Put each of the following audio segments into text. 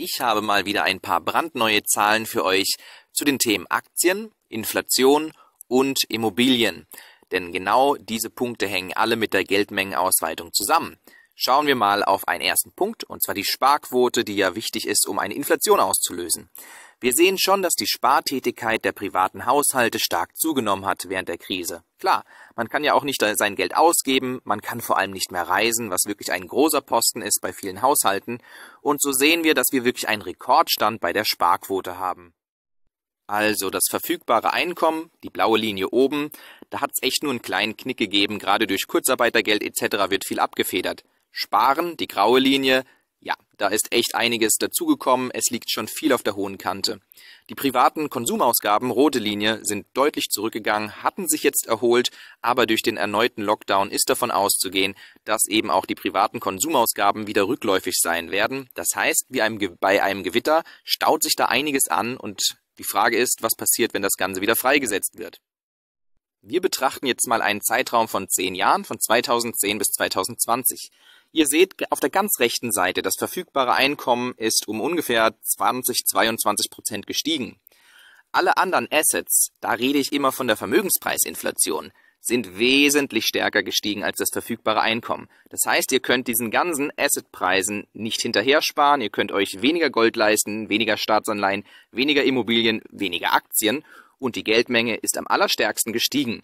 Ich habe mal wieder ein paar brandneue Zahlen für euch zu den Themen Aktien, Inflation und Immobilien. Denn genau diese Punkte hängen alle mit der Geldmengenausweitung zusammen. Schauen wir mal auf einen ersten Punkt, und zwar die Sparquote, die ja wichtig ist, um eine Inflation auszulösen. Wir sehen schon, dass die Spartätigkeit der privaten Haushalte stark zugenommen hat während der Krise. Klar, man kann ja auch nicht äh, sein Geld ausgeben, man kann vor allem nicht mehr reisen, was wirklich ein großer Posten ist bei vielen Haushalten, und so sehen wir, dass wir wirklich einen Rekordstand bei der Sparquote haben. Also das verfügbare Einkommen, die blaue Linie oben, da hat's echt nur einen kleinen Knick gegeben, gerade durch Kurzarbeitergeld etc. wird viel abgefedert. Sparen, die graue Linie, da ist echt einiges dazugekommen, es liegt schon viel auf der hohen Kante. Die privaten Konsumausgaben, rote Linie, sind deutlich zurückgegangen, hatten sich jetzt erholt, aber durch den erneuten Lockdown ist davon auszugehen, dass eben auch die privaten Konsumausgaben wieder rückläufig sein werden. Das heißt, wie einem, bei einem Gewitter staut sich da einiges an und die Frage ist, was passiert, wenn das Ganze wieder freigesetzt wird. Wir betrachten jetzt mal einen Zeitraum von zehn Jahren, von 2010 bis 2020. Ihr seht auf der ganz rechten Seite, das verfügbare Einkommen ist um ungefähr 20, 22 Prozent gestiegen. Alle anderen Assets, da rede ich immer von der Vermögenspreisinflation, sind wesentlich stärker gestiegen als das verfügbare Einkommen. Das heißt, ihr könnt diesen ganzen Assetpreisen nicht hinterher sparen, ihr könnt euch weniger Gold leisten, weniger Staatsanleihen, weniger Immobilien, weniger Aktien und die Geldmenge ist am allerstärksten gestiegen.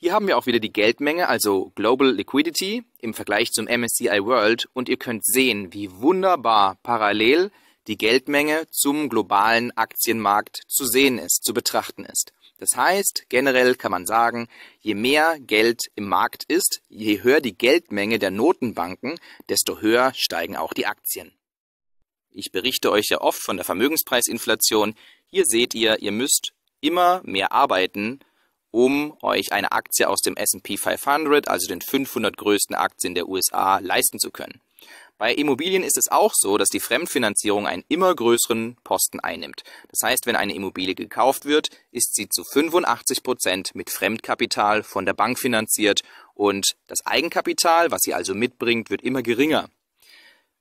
Hier haben wir auch wieder die Geldmenge, also Global Liquidity im Vergleich zum MSCI World und ihr könnt sehen, wie wunderbar parallel die Geldmenge zum globalen Aktienmarkt zu sehen ist, zu betrachten ist. Das heißt, generell kann man sagen, je mehr Geld im Markt ist, je höher die Geldmenge der Notenbanken, desto höher steigen auch die Aktien. Ich berichte euch ja oft von der Vermögenspreisinflation. Hier seht ihr, ihr müsst immer mehr arbeiten, um euch eine Aktie aus dem S&P 500, also den 500 größten Aktien der USA, leisten zu können. Bei Immobilien ist es auch so, dass die Fremdfinanzierung einen immer größeren Posten einnimmt. Das heißt, wenn eine Immobilie gekauft wird, ist sie zu 85 Prozent mit Fremdkapital von der Bank finanziert und das Eigenkapital, was sie also mitbringt, wird immer geringer.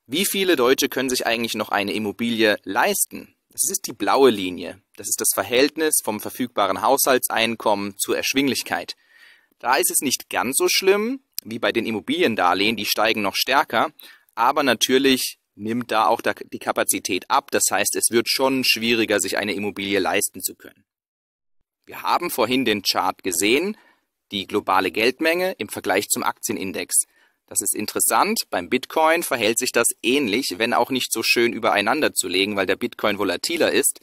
Wie viele Deutsche können sich eigentlich noch eine Immobilie leisten? Das ist die blaue Linie. Das ist das Verhältnis vom verfügbaren Haushaltseinkommen zur Erschwinglichkeit. Da ist es nicht ganz so schlimm wie bei den Immobiliendarlehen, die steigen noch stärker, aber natürlich nimmt da auch die Kapazität ab. Das heißt, es wird schon schwieriger, sich eine Immobilie leisten zu können. Wir haben vorhin den Chart gesehen, die globale Geldmenge im Vergleich zum Aktienindex. Das ist interessant. Beim Bitcoin verhält sich das ähnlich, wenn auch nicht so schön übereinander zu legen, weil der Bitcoin volatiler ist.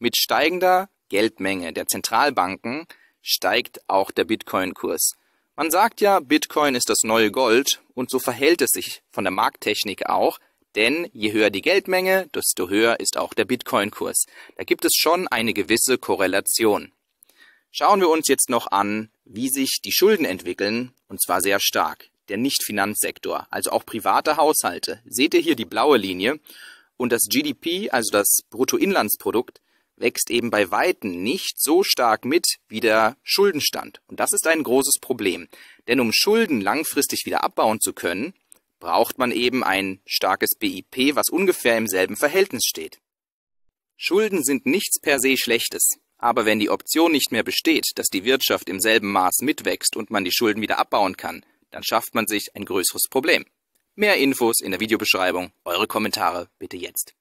Mit steigender Geldmenge der Zentralbanken steigt auch der Bitcoin-Kurs. Man sagt ja, Bitcoin ist das neue Gold und so verhält es sich von der Markttechnik auch, denn je höher die Geldmenge, desto höher ist auch der Bitcoin-Kurs. Da gibt es schon eine gewisse Korrelation. Schauen wir uns jetzt noch an, wie sich die Schulden entwickeln, und zwar sehr stark der Nicht-Finanzsektor, also auch private Haushalte. Seht ihr hier die blaue Linie? Und das GDP, also das Bruttoinlandsprodukt, wächst eben bei Weitem nicht so stark mit wie der Schuldenstand. Und das ist ein großes Problem. Denn um Schulden langfristig wieder abbauen zu können, braucht man eben ein starkes BIP, was ungefähr im selben Verhältnis steht. Schulden sind nichts per se Schlechtes. Aber wenn die Option nicht mehr besteht, dass die Wirtschaft im selben Maß mitwächst und man die Schulden wieder abbauen kann, dann schafft man sich ein größeres Problem. Mehr Infos in der Videobeschreibung, eure Kommentare bitte jetzt.